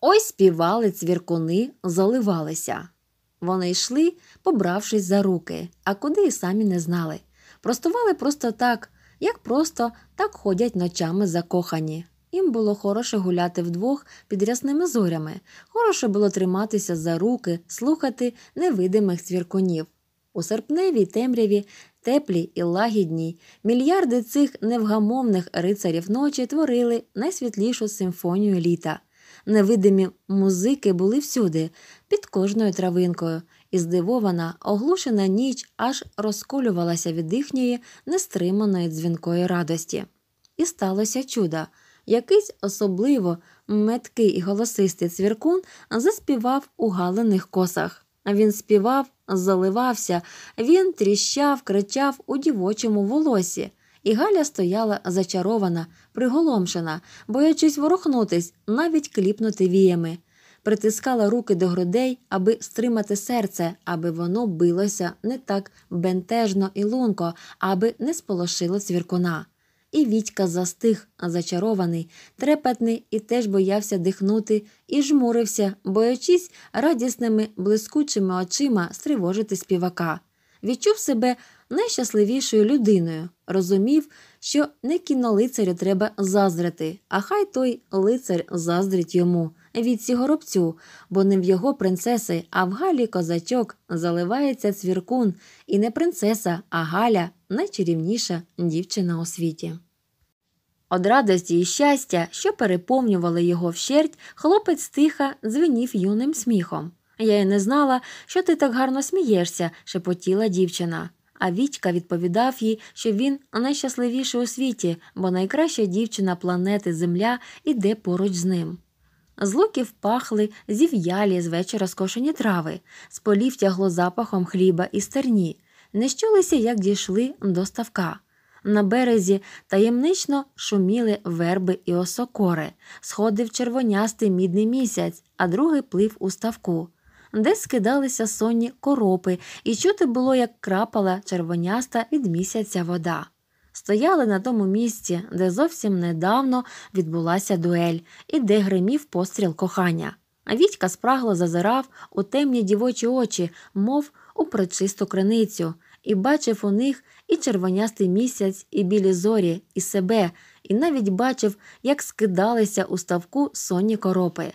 Ось співали цвіркуни, заливалися. Вони йшли, побравшись за руки, а куди і самі не знали. Простували просто так, як просто так ходять ночами закохані. Їм було хороше гуляти вдвох під рясними зорями, хороше було триматися за руки, слухати невидимих цвіркунів. У серпневій темряві, теплій і лагідній, мільярди цих невгамовних рицарів ночі творили найсвітлішу симфонію літа. Невидимі музики були всюди, під кожною травинкою, і здивована, оглушена ніч аж розколювалася від їхньої нестриманої дзвінкої радості. І сталося чудо. Якийсь особливо меткий і голосистий цвіркун заспівав у галених косах. Він співав, заливався, він тріщав, кричав у дівочому волосі і Галя стояла зачарована, приголомшена, боячись ворухнутись, навіть кліпнути віями. Притискала руки до грудей, аби стримати серце, аби воно билося не так бентежно і лунко, аби не сполошило цвіркуна. І Вітька застиг, зачарований, трепетний і теж боявся дихнути, і жмурився, боячись радісними, блискучими очима стривожити співака. Відчув себе найщасливішою людиною, розумів, що не кінолицарю треба заздрити, а хай той лицар заздрить йому, віці горобцю, бо не в його принцеси, а в Галі козачок заливається цвіркун, і не принцеса, а Галя найчарівніша дівчина у світі. Од радості і щастя, що переповнювали його вщерть, хлопець тиха дзвенів юним сміхом. Я й не знала, що ти так гарно смієшся, шепотіла дівчина а Вітька відповідав їй, що він найщасливіший у світі, бо найкраща дівчина планети Земля іде поруч з ним. З луків пахли зів'ялі з вечора скошені трави, з полів тягло запахом хліба і стерні, не щулися, як дійшли до ставка. На березі таємнично шуміли верби і осокори, сходив червонястий мідний місяць, а другий плив у ставку де скидалися сонні коропи, і чути було, як крапала червоняста від місяця вода. Стояли на тому місці, де зовсім недавно відбулася дуель і де гримів постріл кохання. А Вітька спрагло зазирав у темні дівочі очі, мов у причисту криницю, і бачив у них і червонястий місяць, і білі зорі, і себе, і навіть бачив, як скидалися у ставку сонні коропи.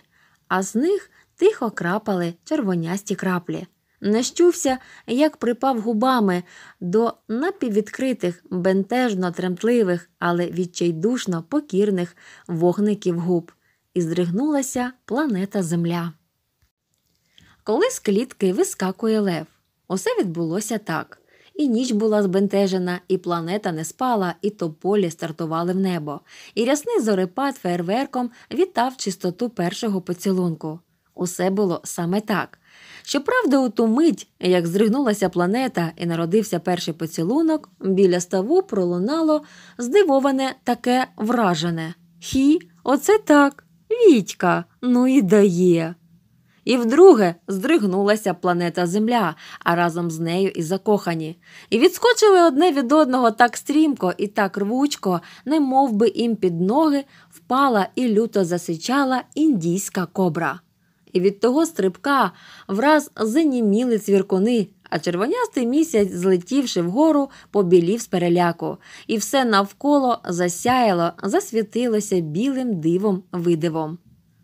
А з них тихо крапали червонясті краплі. Нащувся, як припав губами до напіввідкритих, бентежно тремтливих, але відчайдушно покірних вогників губ, і здригнулася планета Земля. Коли з клітки вискакує лев, усе відбулося так. І ніч була збентежена, і планета не спала, і тополі стартували в небо. І рясний зорепад фейерверком вітав чистоту першого поцілунку усе було саме так. Щоправда, у ту мить, як здригнулася планета і народився перший поцілунок, біля ставу пролунало здивоване таке вражене. Хі, оце так, Вітька, ну і дає. І вдруге здригнулася планета Земля, а разом з нею і закохані, і відскочили одне від одного так стрімко і так рвучко, не мов би їм під ноги впала і люто засичала індійська кобра і від того стрибка враз заніміли цвіркуни, а червонястий місяць, злетівши вгору, побілів з переляку, і все навколо засяяло, засвітилося білим дивом видивом.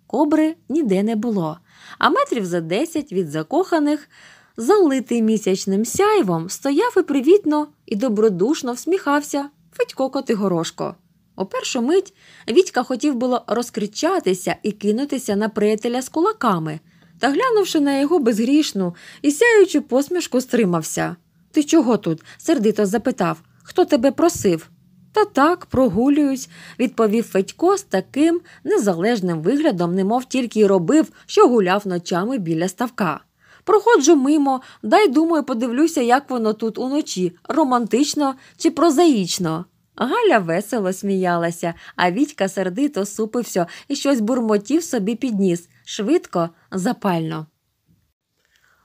Кобри ніде не було, а метрів за десять від закоханих. Залитий місячним сяйвом стояв і привітно і добродушно всміхався Федько Котигорошко. У першу мить Вітька хотів було розкричатися і кинутися на приятеля з кулаками, та глянувши на його безгрішну і сяючу посмішку, стримався. Ти чого тут? сердито запитав. Хто тебе просив? Та так, прогулююсь, відповів Федько з таким незалежним виглядом, немов тільки й робив, що гуляв ночами біля ставка. Проходжу мимо, дай думаю, подивлюся, як воно тут уночі романтично чи прозаїчно. Галя весело сміялася, а Вітька сердито супився і щось бурмотів собі підніс швидко, запально.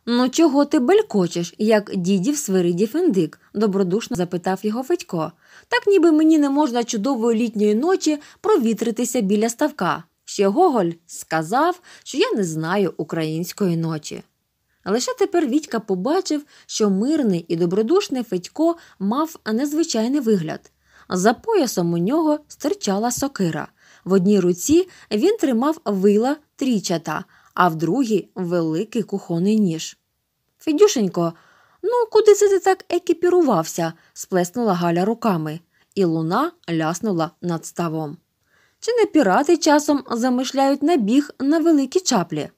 Ну, чого ти белькочеш, як дідів свиридів індик? добродушно запитав його Федько. Так ніби мені не можна чудової літньої ночі провітритися біля ставка. Ще Гоголь сказав, що я не знаю української ночі. Лише тепер Вітька побачив, що мирний і добродушний Федько мав незвичайний вигляд. За поясом у нього стирчала сокира. В одній руці він тримав вила трічата, а в другій великий кухонний ніж. Фідюшенько ну куди це ти так екіпірувався? сплеснула Галя руками, і луна ляснула над ставом. Чи не пірати часом замишляють набіг на великі чаплі?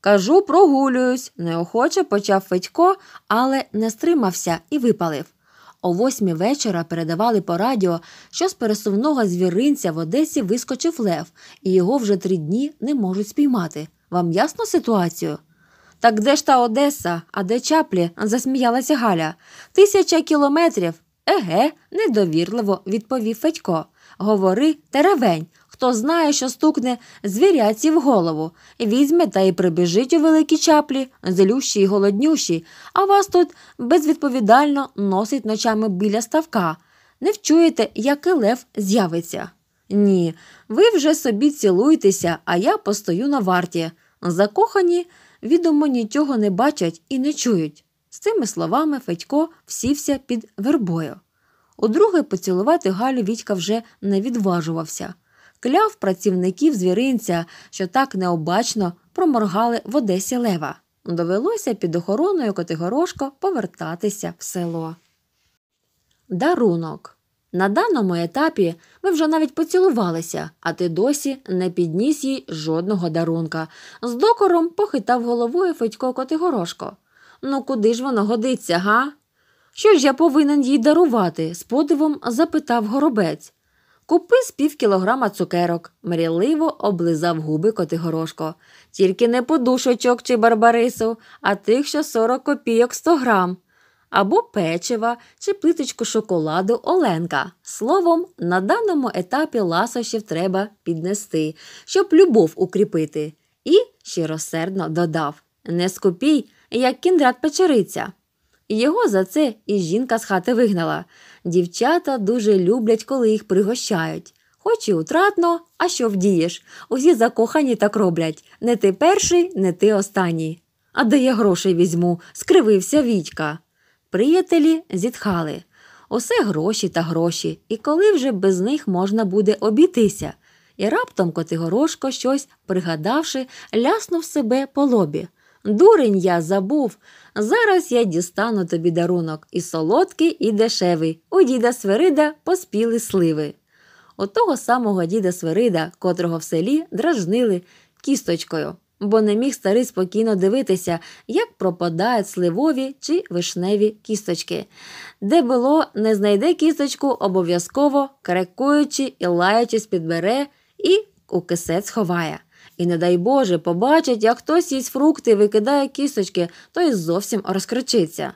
Кажу, прогулююсь, неохоче почав Федько, але не стримався і випалив. О восьмій вечора передавали по радіо, що з пересувного звіринця в Одесі вискочив лев, і його вже три дні не можуть спіймати. Вам ясно ситуацію? Так де ж та Одеса, а де чаплі? засміялася Галя. Тисяча кілометрів. Еге, недовірливо відповів Федько. Говори теревень, Хто знає, що стукне звіряці в голову, візьме та й прибіжить у великі чаплі, зелющі й голоднющі, а вас тут безвідповідально носить ночами біля ставка. Не вчуєте, який лев з'явиться. Ні, ви вже собі цілуйтеся, а я постою на варті. Закохані, відомо, нічого не бачать і не чують. З цими словами Федько всівся під вербою. Удруге поцілувати Галю Вітька вже не відважувався кляв працівників звіринця, що так необачно проморгали в Одесі Лева. Довелося під охороною Котигорошко повертатися в село. Дарунок. На даному етапі ми вже навіть поцілувалися, а ти досі не підніс їй жодного дарунка. З докором похитав головою Федько Котигорошко. Ну куди ж воно годиться, га? Що ж я повинен їй дарувати? з подивом запитав горобець. Купи з пів кілограма цукерок, мріливо облизав губи Котигорошко. Тільки не подушочок чи барбарису, а тих, що сорок копійок 100 грам. Або печива чи плиточку шоколаду Оленка. Словом, на даному етапі ласощів треба піднести, щоб любов укріпити. І щиросердно додав Не скупій, як кіндрат печериця. І його за це і жінка з хати вигнала. Дівчата дуже люблять, коли їх пригощають. Хоч і утратно, а що вдієш? Усі закохані так роблять не ти перший, не ти останній. А де я грошей візьму? скривився Вітька. Приятелі зітхали. Усе гроші та гроші, і коли вже без них можна буде обійтися. І раптом Котигорошко щось, пригадавши, ляснув себе по лобі. Дурень я забув. Зараз я дістану тобі дарунок і солодкий, і дешевий. У діда Свирида поспіли сливи. Отого того самого діда Свирида, котрого в селі дражнили кісточкою, бо не міг старий спокійно дивитися, як пропадають сливові чи вишневі кісточки. Де було, не знайде кісточку, обов'язково крекуючи і лаючись, підбере і у кисець ховає. І не дай Боже, побачить, як хтось їсть фрукти і викидає кісточки, то й зовсім розкричиться.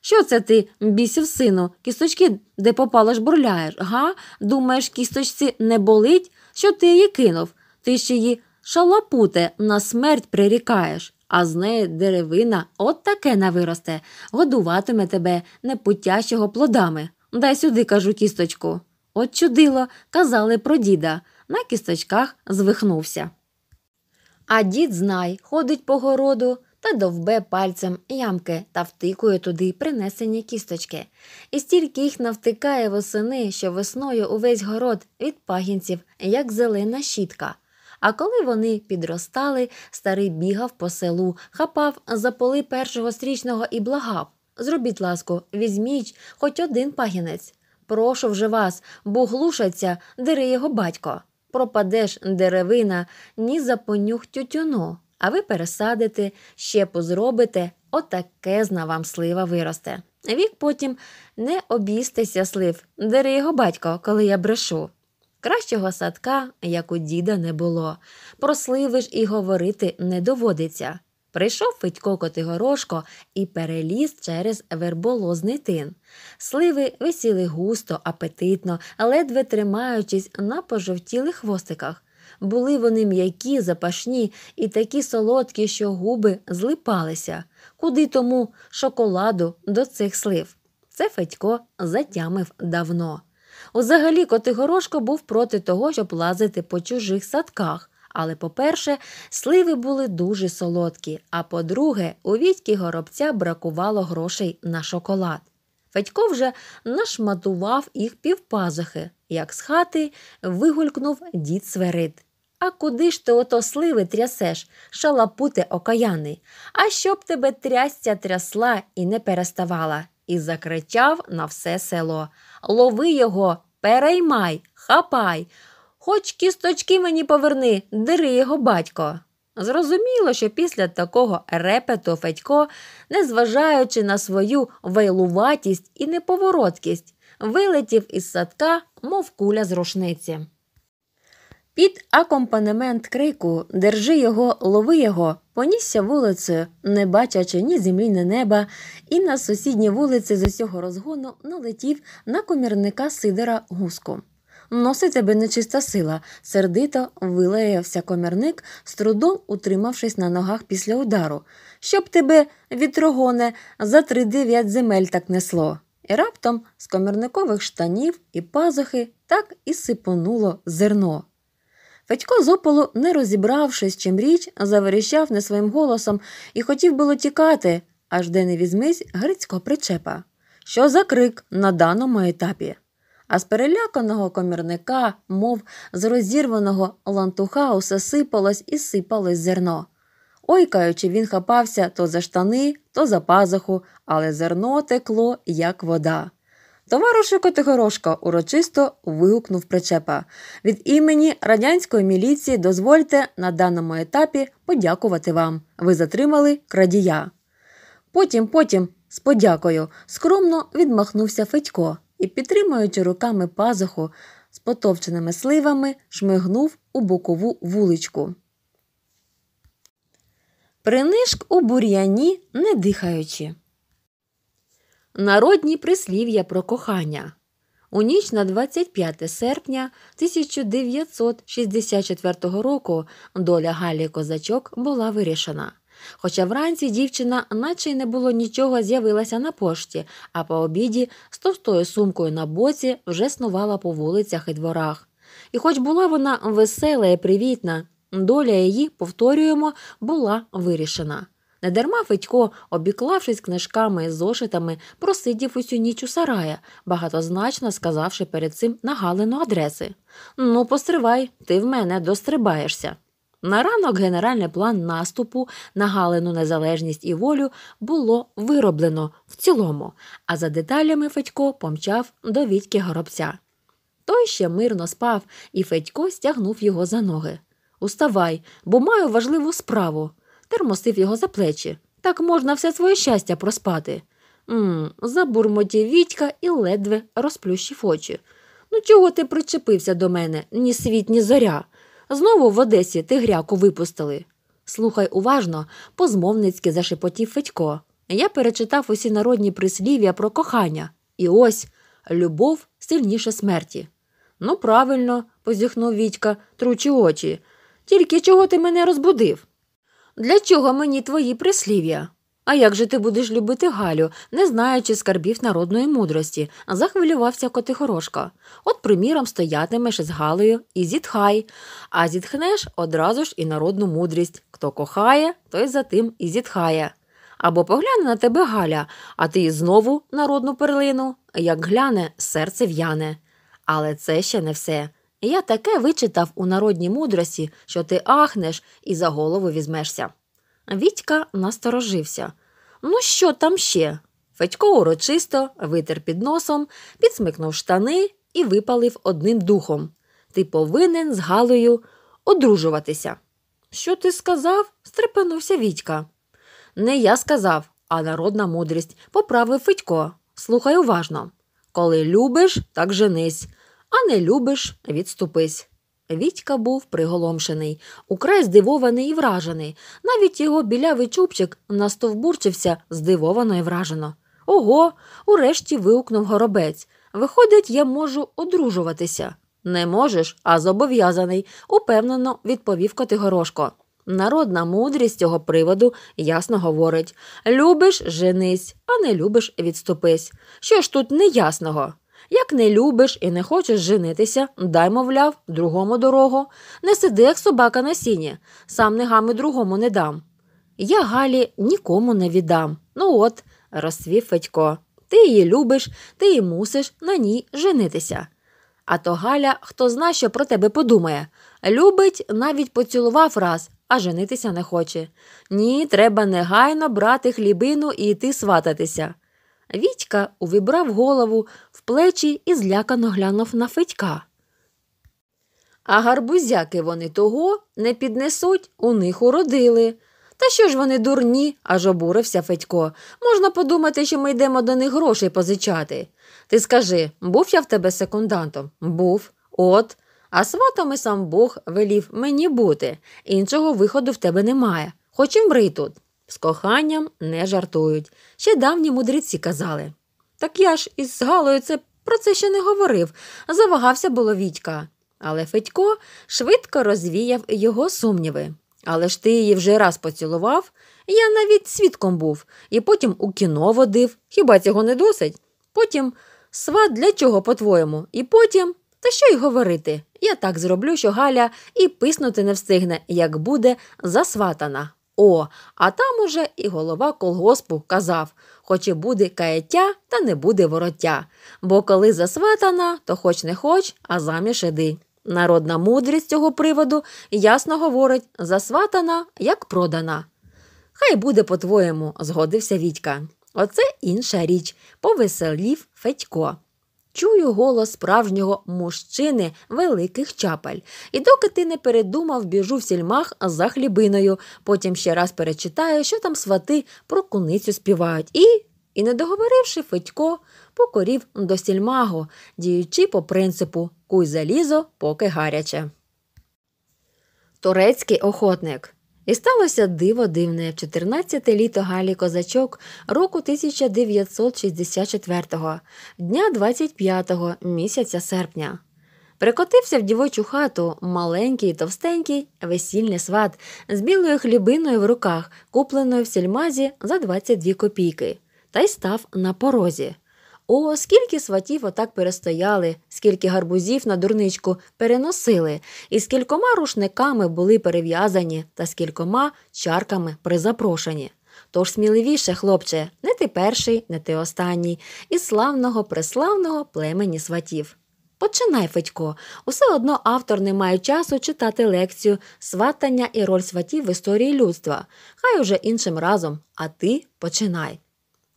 Що це ти, бісів сину, кісточки, де попало ж бурляєш, га? Думаєш, кісточці не болить? Що ти її кинув? Ти ще її шалапуте на смерть прирікаєш, а з неї деревина от таке навиросте, годуватиме тебе непутящого плодами. Дай сюди, кажу, кісточку. От чудило, казали про діда, на кісточках звихнувся. А дід знай, ходить по городу та довбе пальцем ямки та втикує туди принесені кісточки. І стільки їх навтикає восени, що весною увесь город від пагінців, як зелена щітка. А коли вони підростали, старий бігав по селу, хапав за поли першого стрічного і благав. Зробіть ласку, візьміть хоч один пагінець. Прошу вже вас, бо глушаться, дири його батько пропадеш деревина, ні за понюх тютюну, а ви пересадите, ще щепу зробите, отакезна вам слива виросте. Вік потім не обістися слив, дери його батько, коли я брешу. Кращого садка, як у діда, не було. Про сливи ж і говорити не доводиться. Прийшов Федько Котигорошко і переліз через верболозний тин. Сливи висіли густо, апетитно, ледве тримаючись на пожовтілих хвостиках. Були вони м'які, запашні і такі солодкі, що губи злипалися, куди тому шоколаду до цих слив. Це Федько затямив давно. Узагалі Котигорошко був проти того, щоб лазити по чужих садках, але, по-перше, сливи були дуже солодкі, а по-друге, у відьки горобця бракувало грошей на шоколад. Федько вже нашматував їх півпазухи, як з хати вигулькнув дід Сверид. А куди ж ти ото сливи трясеш, шалапуте окаяний, а щоб тебе трясця трясла і не переставала, і закричав на все село Лови його, переймай, хапай, Хоч кісточки мені поверни, дири його батько. Зрозуміло, що після такого репету Федько, незважаючи на свою вайлуватість і неповороткість, вилетів із садка, мов куля з рушниці. Під акомпанемент крику Держи його, лови його, понісся вулицею, не бачачи ні землі, ні неба, і на сусідній вулиці з усього розгону налетів на комірника Сидора Гуску. Носить тебе нечиста сила, сердито вилеявся комірник, з трудом утримавшись на ногах після удару. Щоб тебе, вітрогоне, за три дев'ять земель так несло. І раптом з комірникових штанів і пазухи так і сипонуло зерно. Федько з опалу, не розібравшись, чим річ, заверіщав не своїм голосом і хотів було тікати, аж де не візьмись Грицько причепа. Що за крик на даному етапі? а з переляканого комірника, мов з розірваного лантуха, усе сипалось і сипалось зерно. Ойкаючи, він хапався то за штани, то за пазуху, але зерно текло, як вода. Товаришу Котигорошка урочисто вигукнув причепа. Від імені радянської міліції дозвольте на даному етапі подякувати вам. Ви затримали крадія. Потім, потім, з подякою, скромно відмахнувся Федько і, підтримуючи руками пазуху з потовченими сливами, шмигнув у бокову вуличку. Принишк у бур'яні, не дихаючи. Народні прислів'я про кохання. У ніч на 25 серпня 1964 року доля Галі Козачок була вирішена. Хоча вранці дівчина, наче й не було нічого, з'явилася на пошті, а по обіді з товстою сумкою на боці вже снувала по вулицях і дворах. І хоч була вона весела і привітна, доля її, повторюємо, була вирішена. Недарма Федько, обіклавшись книжками і зошитами, просидів усю ніч у сарая, багатозначно сказавши перед цим нагалену адреси Ну, постривай, ти в мене дострибаєшся. На ранок генеральний план наступу на Галину незалежність і волю було вироблено в цілому, а за деталями Федько помчав до Вітьки горобця. Той ще мирно спав, і Федько стягнув його за ноги. Уставай, бо маю важливу справу. Термосив його за плечі. Так можна все своє щастя проспати. Мм, забурмотів Вітька і ледве розплющив очі. Ну, чого ти причепився до мене, ні світ, ні зоря? Знову в Одесі тигряку випустили. Слухай уважно, позмовницьки зашепотів Федько. Я перечитав усі народні прислів'я про кохання. І ось любов сильніше смерті. Ну, правильно, позіхнув Вітька, тручі очі. Тільки чого ти мене розбудив? Для чого мені твої прислів'я? А як же ти будеш любити Галю, не знаючи скарбів народної мудрості, захвилювався Котихорошка. От, приміром, стоятимеш з Галею і зітхай, а зітхнеш одразу ж і народну мудрість. Хто кохає, той за тим і зітхає. Або погляне на тебе Галя, а ти знову народну перлину, як гляне, серце в'яне. Але це ще не все. Я таке вичитав у народній мудрості, що ти ахнеш і за голову візьмешся. Вітька насторожився. Ну, що там ще? Федько урочисто витер під носом, підсмикнув штани і випалив одним духом. Ти повинен з Галею одружуватися. Що ти сказав? стрепенувся Відька. Не я сказав, а народна мудрість поправив Федько. Слухай уважно. Коли любиш, так женись, а не любиш відступись. Вітька був приголомшений, украй здивований і вражений. Навіть його білявий чубчик настовбурчився здивовано і вражено. Ого, урешті вигукнув горобець. Виходить, я можу одружуватися. Не можеш, а зобов'язаний, упевнено відповів Котигорошко. Народна мудрість цього приводу ясно говорить любиш женись, а не любиш відступись. Що ж тут неясного? Як не любиш і не хочеш женитися, дай, мовляв, другому дорогу. Не сиди, як собака на сіні, сам негами другому не дам. Я Галі нікому не віддам. Ну от, розсвів Федько. Ти її любиш, ти її мусиш на ній женитися. А то Галя, хто зна, що про тебе подумає. Любить, навіть поцілував раз, а женитися не хоче. Ні, треба негайно брати хлібину і йти свататися. Вітька увібрав голову, плечі і злякано глянув на Федька. А гарбузяки вони того не піднесуть, у них уродили. Та що ж вони дурні, аж обурився Федько. Можна подумати, що ми йдемо до них грошей позичати. Ти скажи був я в тебе секундантом? Був. От. А сватами сам Бог велів мені бути. Іншого виходу в тебе немає. Хоч і мри тут. З коханням не жартують. Ще давні мудреці казали. Так я ж із Галою це про це ще не говорив, завагався було Вітька. Але Федько швидко розвіяв його сумніви. Але ж ти її вже раз поцілував, я навіть свідком був, і потім у кіно водив, хіба цього не досить? Потім сват для чого, по-твоєму, і потім. Та що й говорити? Я так зроблю, що Галя і писнути не встигне, як буде засватана. О, а там уже і голова колгоспу казав хоч і буде каяття, та не буде вороття. Бо коли засватана, то хоч не хоч, а заміж іди. Народна мудрість цього приводу ясно говорить засватана, як продана. Хай буде по-твоєму, згодився Вітька. Оце інша річ повеселів Федько. Чую голос справжнього мужчини великих чапель. І доки ти не передумав, біжу в сільмах за хлібиною. Потім ще раз перечитаю, що там свати про куницю співають. І, і не договоривши, Федько покорів до сільмаго, діючи по принципу куй залізо, поки гаряче. Турецький охотник. І сталося диво дивне 14 літо Галі Козачок року 1964-го, дня 25-го місяця серпня. Прикотився в дівочу хату маленький, товстенький, весільний сват з білою хлібиною в руках, купленою в сільмазі за 22 копійки, та й став на порозі. О, скільки сватів отак перестояли, скільки гарбузів на дурничку переносили, і скількома рушниками були перев'язані та скількома чарками призапрошені. Тож сміливіше, хлопче, не ти перший, не ти останній, і славного, преславного племені сватів. Починай, Федько, усе одно автор не має часу читати лекцію, сватання і роль сватів в історії людства. Хай уже іншим разом, а ти починай.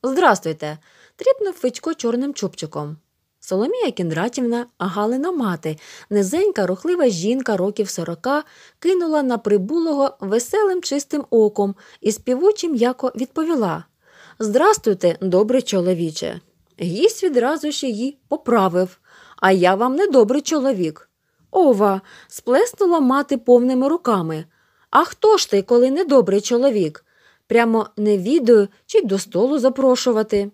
Здравствуйте! тріпнув Федько чорним чубчиком. Соломія Кіндратівна, а Галина мати, низенька, рухлива жінка років сорока, кинула на прибулого веселим чистим оком і співучим яко відповіла Здрастуйте, добрий чоловіче. Гість відразу ж її поправив, а я вам не добрий чоловік. Ова, сплеснула мати повними руками. А хто ж ти, коли не добрий чоловік? Прямо не відаю, чи до столу запрошувати.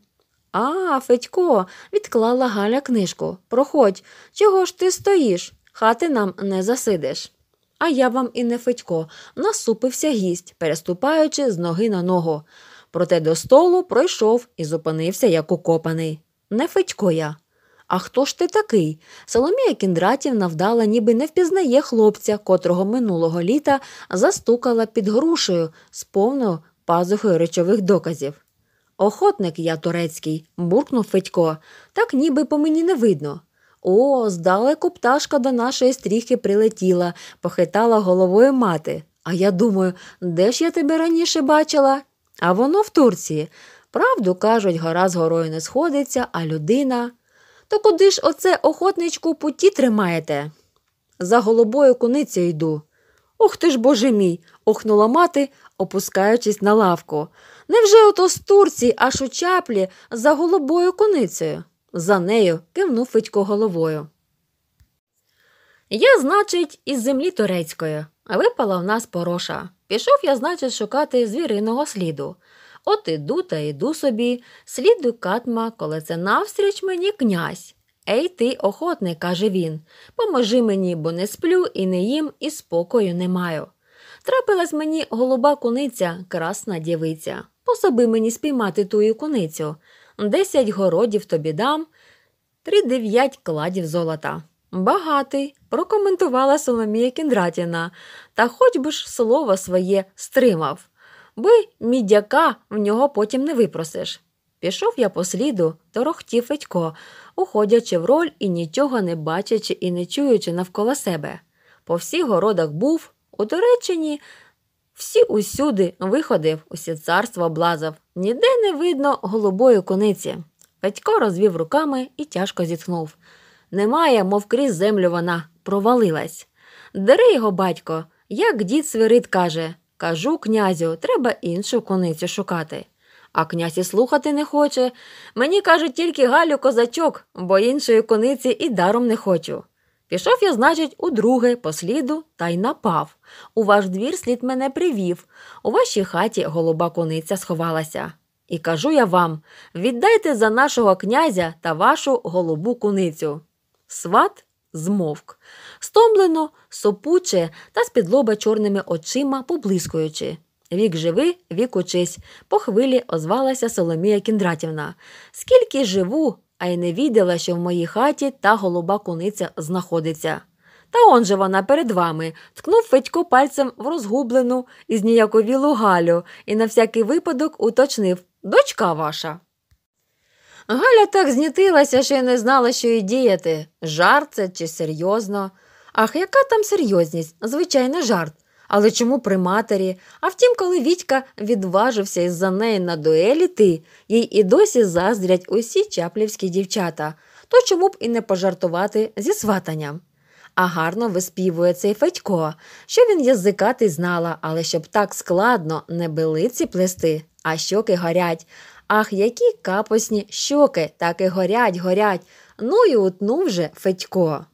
А, Федько, відклала Галя книжку. Проходь, чого ж ти стоїш? Хати нам не засидиш. А я вам і не Федько, насупився гість, переступаючи з ноги на ногу. Проте до столу пройшов і зупинився як укопаний. Не Федько я. А хто ж ти такий? Соломія Кіндратівна вдала, ніби не впізнає хлопця, котрого минулого літа застукала під грушею з повною пазухою речових доказів. Охотник я турецький, буркнув Федько, так ніби по мені не видно. О, здалеку пташка до нашої стріхи прилетіла, похитала головою мати. А я думаю, де ж я тебе раніше бачила? А воно в Турції. Правду кажуть, гора з горою не сходиться, а людина. То куди ж оце охотничку путі тримаєте? За голубою куницею йду. Ох ти ж боже мій! охнула мати, опускаючись на лавку. Невже ото з Турції аж у чаплі за голубою коницею? За нею кивнув Федько головою. Я, значить, із землі турецької, а випала в нас пороша. Пішов я, значить, шукати звіриного сліду. От іду та іду собі, сліду катма, коли це навстріч мені князь. Ей ти, охотний, каже він, поможи мені, бо не сплю і не їм, і спокою не маю. Трапилась мені голуба куниця, красна дівиця пособи мені спіймати ту куницю, десять городів тобі дам, три дев'ять кладів золота. Багатий, прокоментувала Соломія Кіндратіна, та хоч би ж слово своє стримав, би мідяка в нього потім не випросиш. Пішов я по сліду, торохтів Федько, уходячи в роль і нічого не бачачи і не чуючи навколо себе. По всіх городах був, у Туреччині всі усюди виходив, усі царство блазав. Ніде не видно голубої куниці. Петько розвів руками і тяжко зітхнув. Немає, мов крізь землю вона провалилась. Дере його батько, як дід Свирид каже кажу, князю, треба іншу куницю шукати. А князь і слухати не хоче. Мені кажуть тільки Галю козачок, бо іншої куниці і даром не хочу. Пішов я, значить, у друге, по сліду та й напав. У ваш двір слід мене привів. У вашій хаті голуба кониця сховалася. І кажу я вам віддайте за нашого князя та вашу голубу куницю. Сват змовк, стомлено, сопуче та з підлоба чорними очима поблискуючи. Вік живи, вік учись. По хвилі озвалася Соломія Кіндратівна. Скільки живу, а й не віддала, що в моїй хаті та голуба куниця знаходиться. Та он же вона перед вами ткнув Федько пальцем в розгублену і зніяковілу Галю і на всякий випадок уточнив дочка ваша. Галя так знітилася, що й не знала, що їй діяти жарт це чи серйозно. Ах, яка там серйозність? Звичайно, жарт. Але чому при матері? А втім, коли Вітька відважився із за неї на дуелі ти, їй і досі заздрять усі чаплівські дівчата, то чому б і не пожартувати зі сватанням? А гарно виспівує цей Федько, що він язикати знала, але щоб так складно не билиці плести, а щоки горять. Ах, які капосні щоки, так і горять, горять. Ну і утнув же Федько.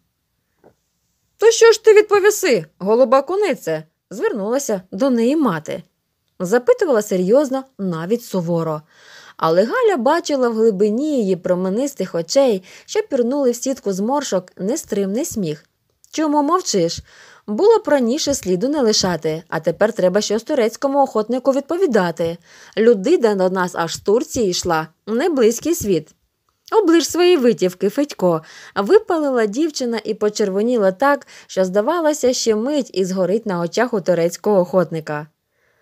То що ж ти відповіси, голуба кунице? Звернулася до неї мати. Запитувала серйозно, навіть суворо. Але Галя бачила в глибині її променистих очей, що пірнули в сітку з моршок нестримний сміх. Чому мовчиш? Було б раніше сліду не лишати, а тепер треба щось турецькому охотнику відповідати. Людина до нас аж з Турції йшла, не близький світ. Оближ свої витівки, Федько, випалила дівчина і почервоніла так, що, здавалося, ще мить і згорить на очах у турецького охотника.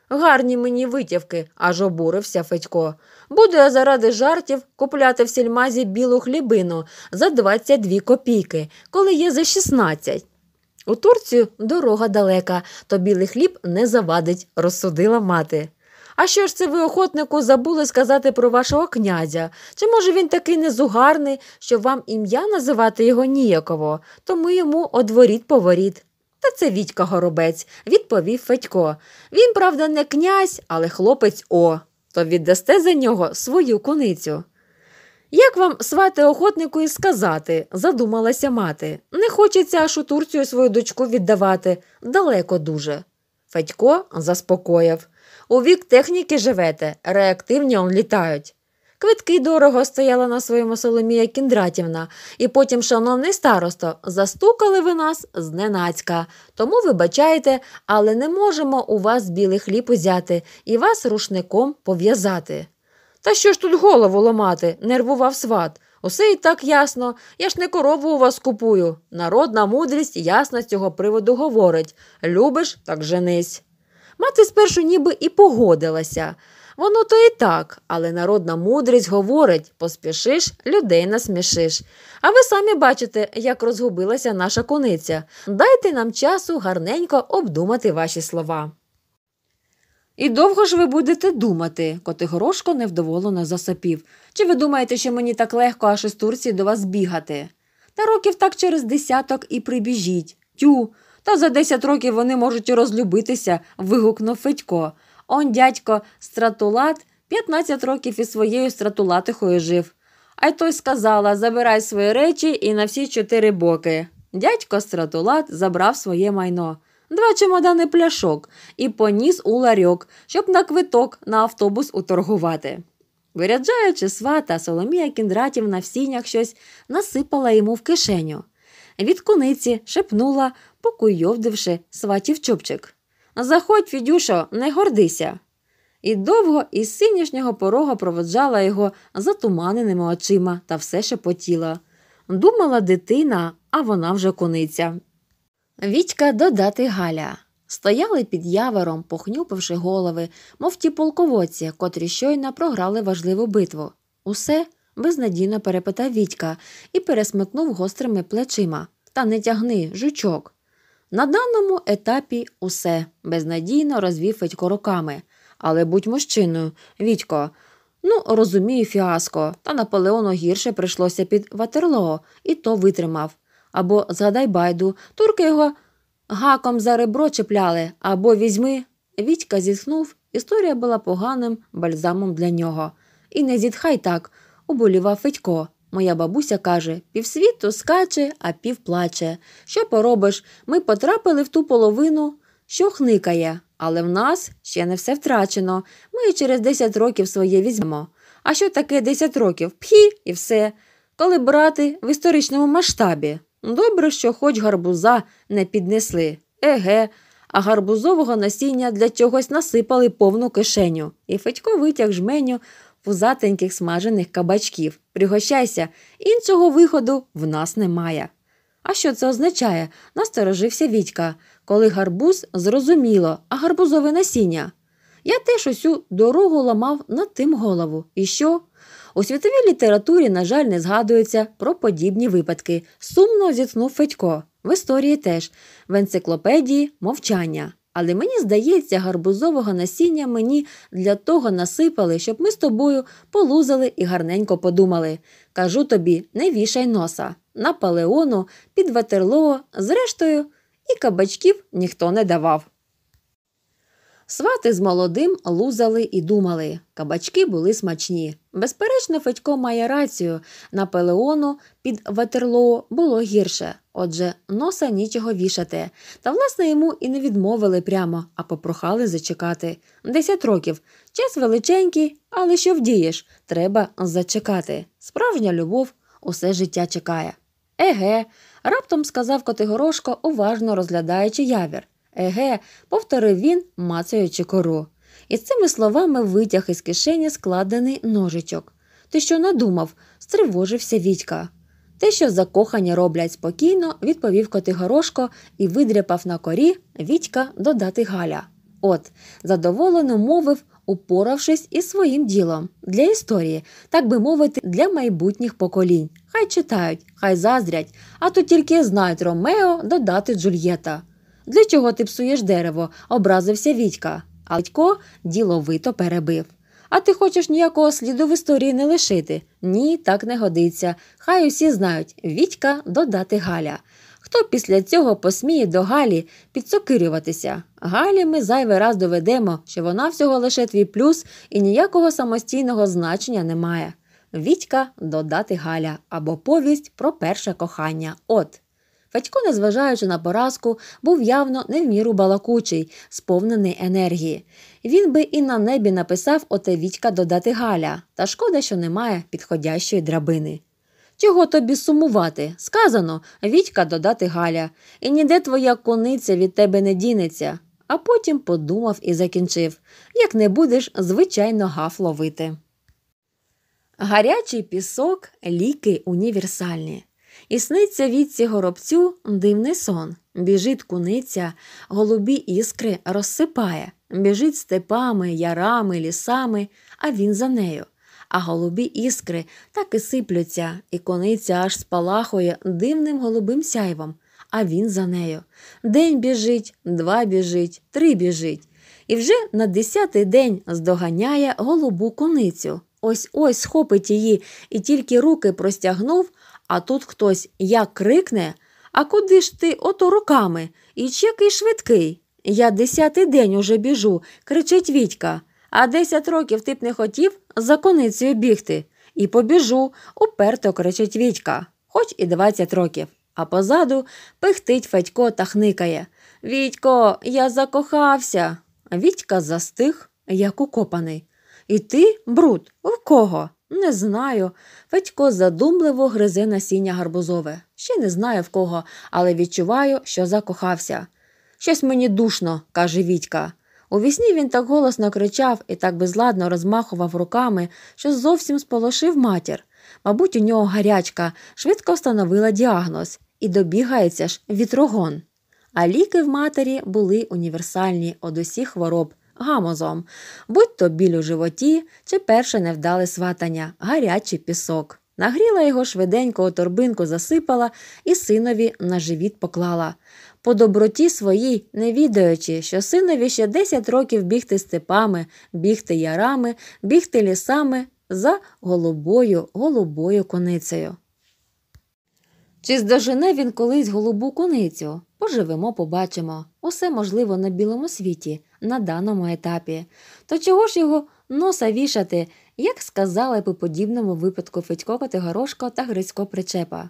Гарні мені витівки, аж обурився Федько. Буду я заради жартів купляти в сільмазі білу хлібину за 22 копійки, коли є за 16. У Турцію дорога далека, то білий хліб не завадить, розсудила мати. А що ж це ви, охотнику, забули сказати про вашого князя? Чи може він такий незугарний, що вам ім'я називати його ніяково, тому йому одворіт поворіт. Та це Вітька Горобець, відповів Федько. Він, правда, не князь, але хлопець О, то віддасте за нього свою куницю. Як вам свати охотнику і сказати, задумалася мати. Не хочеться аж у Турцію свою дочку віддавати далеко дуже. Федько заспокоїв. У вік техніки живете, реактивні он літають. Квитки дорого стояла на своєму Соломія Кіндратівна, і потім, шановний старосто, застукали ви нас зненацька. Тому вибачайте, але не можемо у вас білий хліб узяти і вас рушником пов'язати. Та що ж тут голову ламати? нервував сват. Усе і так ясно, я ж не корову у вас купую. Народна мудрість ясно з цього приводу говорить любиш, так женись. Мати спершу ніби і погодилася. Воно то і так, але народна мудрість говорить поспішиш, людей насмішиш. А ви самі бачите, як розгубилася наша кониця. Дайте нам часу гарненько обдумати ваші слова. І довго ж ви будете думати, Котигорошко невдоволено засопів. Чи ви думаєте, що мені так легко аж із Турції до вас бігати? Та років так через десяток і прибіжіть. Тю, та за десять років вони можуть і розлюбитися, вигукнув Федько. Он дядько стратулат п'ятнадцять років із своєю стратулатихою жив. А й той сказала забирай свої речі і на всі чотири боки. Дядько стратулат забрав своє майно, два чемодани пляшок і поніс у ларьок, щоб на квиток на автобус уторгувати. Виряджаючи свата, Соломія Кіндратівна в сінях щось насипала йому в кишеню. Від куниці шепнула, покуйовдивши сватів чубчик. Заходь, Фідюшо, не гордися. І довго із синішнього порога проводжала його затуманеними очима та все шепотіла. Думала дитина, а вона вже кониця. Вітька додати Галя. Стояли під явером, похнюпивши голови, мов ті полководці, котрі щойно програли важливу битву. Усе безнадійно перепитав Вітька і пересмикнув гострими плечима. Та не тягни, жучок. На даному етапі усе безнадійно розвів Федько руками. Але будь мужчиною, Вітько. Ну, розумію, фіаско, та Наполеону гірше прийшлося під Ватерлоо, і то витримав. Або, згадай, байду, турки його гаком за ребро чіпляли, або візьми. Вітька зітхнув, історія була поганим бальзамом для нього. І не зітхай так, уболівав Федько. Моя бабуся каже півсвіту скаче, а пів плаче. Що поробиш? Ми потрапили в ту половину, що хникає, але в нас ще не все втрачено. Ми через 10 років своє візьмемо. А що таке 10 років? Пхі і все. Коли брати в історичному масштабі. Добре, що хоч гарбуза не піднесли. Еге, а гарбузового насіння для чогось насипали повну кишеню, і Федько витяг жменю пузатеньких смажених кабачків. Пригощайся, іншого виходу в нас немає. А що це означає? Насторожився Відька, коли гарбуз зрозуміло, а гарбузове насіння. Я теж усю дорогу ламав над тим голову. І що? У світовій літературі, на жаль, не згадується про подібні випадки. Сумно зітхнув Федько. В історії теж, в енциклопедії мовчання. Але мені здається, гарбузового насіння мені для того насипали, щоб ми з тобою полузали і гарненько подумали. Кажу тобі, не вішай носа. На палеону, під ватерлоо, зрештою, і кабачків ніхто не давав. Свати з молодим лузали і думали, кабачки були смачні. Безперечно, Федько має рацію на пелеону під Ватерлоо було гірше, отже, носа нічого вішати. Та власне йому і не відмовили прямо, а попрохали зачекати. Десять років. Час величенький, але що вдієш? Треба зачекати. Справжня любов усе життя чекає. Еге, раптом сказав Котигорошко, уважно розглядаючи явір. Еге, повторив він, мацаючи кору. І з цими словами витяг із кишені складений ножичок. Ти що надумав? стривожився Вітька. Те, що закохані роблять спокійно, відповів Котигорошко і видряпав на корі Вітька додати Галя. От, задоволено мовив, упоравшись із своїм ділом для історії, так би мовити, для майбутніх поколінь. Хай читають, хай заздрять, а то тільки знають Ромео додати Джульєта. Для чого ти псуєш дерево? образився Вітька. А Вітько діловито перебив. А ти хочеш ніякого сліду в історії не лишити? Ні, так не годиться. Хай усі знають Вітька додати Галя. Хто після цього посміє до Галі підсокирюватися? Галі ми зайвий раз доведемо, що вона всього лише твій плюс і ніякого самостійного значення немає. Вітька додати Галя або повість про перше кохання. От. Федько, незважаючи на поразку, був явно не в міру балакучий, сповнений енергії. Він би і на небі написав оте Вітька додати Галя, та шкода, що немає підходящої драбини. Чого тобі сумувати? Сказано Вітька додати Галя, і ніде твоя кониця від тебе не дінеться. А потім подумав і закінчив як не будеш, звичайно, гаф ловити. Гарячий пісок ліки універсальні. І сниться відці горобцю дивний сон. Біжить куниця, голубі іскри розсипає, біжить степами, ярами, лісами, а він за нею. А голубі іскри так і сиплються, і кониця аж спалахує дивним голубим сяйвом, а він за нею. День біжить, два біжить, три біжить. І вже на десятий день здоганяє голубу коницю. Ось ось схопить її і тільки руки простягнув, а тут хтось як крикне А куди ж ти ото руками? І чекий швидкий. Я десятий день уже біжу, кричить Вітька, а десять років ти б не хотів за коницею бігти. І побіжу, уперто кричить Вітька, хоч і двадцять років. А позаду пихтить Федько та хникає. Вітько, я закохався. Вітька застиг, як укопаний. І ти, бруд, в кого? Не знаю. Федько задумливо гризе насіння гарбузове. Ще не знаю в кого, але відчуваю, що закохався. Щось мені душно, каже Вітька. Увісні він так голосно кричав і так безладно розмахував руками, що зовсім сполошив матір. Мабуть, у нього гарячка швидко встановила діагноз і добігається ж вітрогон. А ліки в матері були універсальні од усіх хвороб гамозом, будь то біль у животі чи перше невдале сватання, гарячий пісок. Нагріла його швиденько у торбинку засипала і синові на живіт поклала. По доброті своїй, не відаючи, що синові ще 10 років бігти степами, бігти ярами, бігти лісами за голубою, голубою коницею. Чи здожене він колись голубу коницю? Поживемо, побачимо, усе можливо на білому світі, на даному етапі. То чого ж його носа вішати, як сказали по подібному випадку Федько Котигорошко та Грицько Причепа?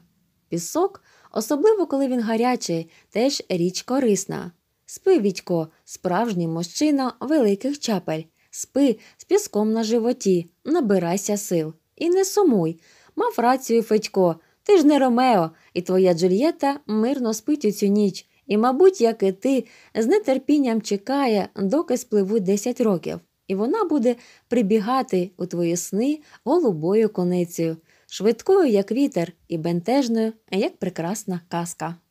Пісок, особливо коли він гарячий, теж річ корисна. Спи, Вітько, справжній мужчина великих чапель, спи з піском на животі, набирайся сил. І не сумуй. Мав рацію Федько, ти ж не Ромео, і твоя Джульєта мирно спить у цю ніч, і, мабуть, як і ти, з нетерпінням чекає, доки спливуть десять років, і вона буде прибігати у твої сни голубою коницею, швидкою, як вітер, і бентежною, як прекрасна казка.